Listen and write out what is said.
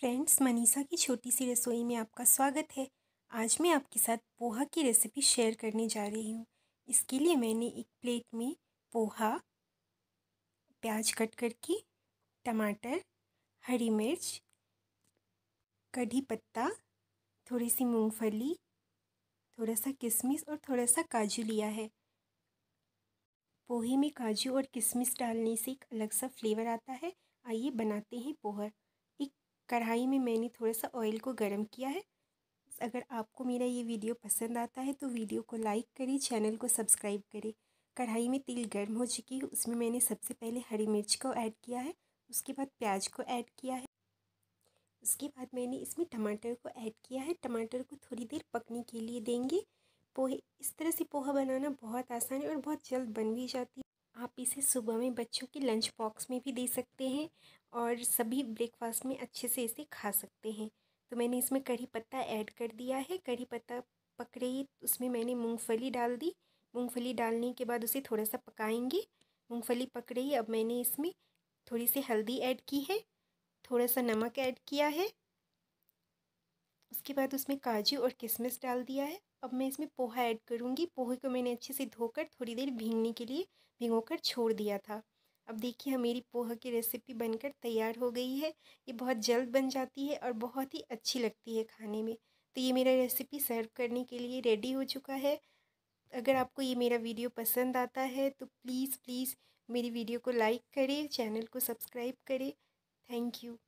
friends Manisha की छोटी सी रसोई में आपका स्वागत है आज मैं आपके साथ पोहा की रेसिपी शेयर करने जा रही हूँ इसके लिए मैंने एक प्लेट में पोहा प्याज कट करके टमाटर हरी मिर्च कढ़ी पत्ता थोड़ी सी मूंगफली थोड़ा सा किशमिश और थोड़ा सा काजू लिया है पोहे में काजू और किशमिश डालने से एक अलग सा फ्लेवर आता है आइए बनाते हैं पोहा कढ़ाई में मैंने थोड़ा सा ऑयल को गर्म किया है अगर आपको मेरा ये वीडियो पसंद आता है तो वीडियो को लाइक करें चैनल को सब्सक्राइब करें कढ़ाई में तेल गर्म हो चुकी है उसमें मैंने सबसे पहले हरी मिर्च को ऐड किया है उसके बाद प्याज को ऐड किया है उसके बाद मैंने इसमें टमाटर को ऐड किया है टमाटर को थोड़ी देर पकने के लिए देंगे पोहे इस तरह से पोहा बनाना बहुत आसान है और बहुत जल्द बन भी जाती है आप इसे सुबह में बच्चों के लंच बॉक्स में भी दे सकते हैं और सभी ब्रेकफास्ट में अच्छे से इसे खा सकते हैं तो मैंने इसमें कढ़ी पत्ता ऐड कर दिया है कढ़ी पत्ता पक रही उसमें मैंने मूंगफली डाल दी मूंगफली डालने के बाद उसे थोड़ा सा पकाएंगे मूंगफली पक रही अब मैंने इसमें थोड़ी सी हल्दी ऐड की है थोड़ा सा नमक ऐड किया है उसके बाद उसमें काजू और किशमिश डाल दिया है अब मैं इसमें पोहा ऐड करूँगी पोहे को मैंने अच्छे से धोकर थोड़ी देर भींगने के लिए भिगो छोड़ दिया था अब देखिए हाँ, मेरी पोहा की रेसिपी बनकर तैयार हो गई है ये बहुत जल्द बन जाती है और बहुत ही अच्छी लगती है खाने में तो ये मेरा रेसिपी सर्व करने के लिए रेडी हो चुका है अगर आपको ये मेरा वीडियो पसंद आता है तो प्लीज़ प्लीज़ मेरी वीडियो को लाइक करें चैनल को सब्सक्राइब करें थैंक यू